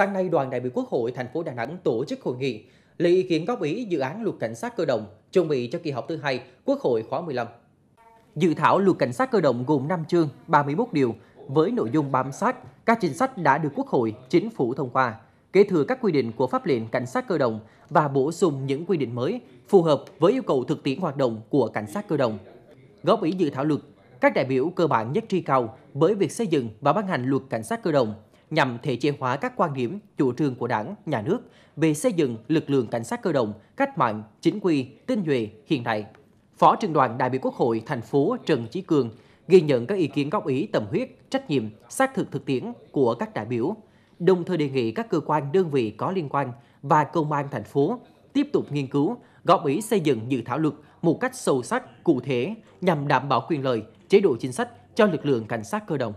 Sáng nay, đoàn đại biểu Quốc hội thành phố Đà Nẵng tổ chức hội nghị lấy ý kiến góp ý dự án luật cảnh sát cơ động chuẩn bị cho kỳ họp thứ hai Quốc hội khóa 15. Dự thảo luật cảnh sát cơ động gồm 5 chương, 31 điều với nội dung bám sát các chính sách đã được Quốc hội, chính phủ thông qua, kế thừa các quy định của pháp lệnh cảnh sát cơ động và bổ sung những quy định mới phù hợp với yêu cầu thực tiễn hoạt động của cảnh sát cơ động. Góp ý dự thảo luật, các đại biểu cơ bản nhất trí cao với việc xây dựng và ban hành luật cảnh sát cơ động nhằm thể chế hóa các quan điểm, chủ trương của Đảng, Nhà nước về xây dựng lực lượng cảnh sát cơ động, cách mạng, chính quy, tinh nhuệ, hiện đại. Phó trưởng đoàn đại biểu Quốc hội thành phố Trần Chí Cường ghi nhận các ý kiến góp ý tâm huyết, trách nhiệm, xác thực thực tiễn của các đại biểu, đồng thời đề nghị các cơ quan đơn vị có liên quan và công an thành phố tiếp tục nghiên cứu, góp ý xây dựng dự thảo luật một cách sâu sắc, cụ thể nhằm đảm bảo quyền lợi, chế độ chính sách cho lực lượng cảnh sát cơ động.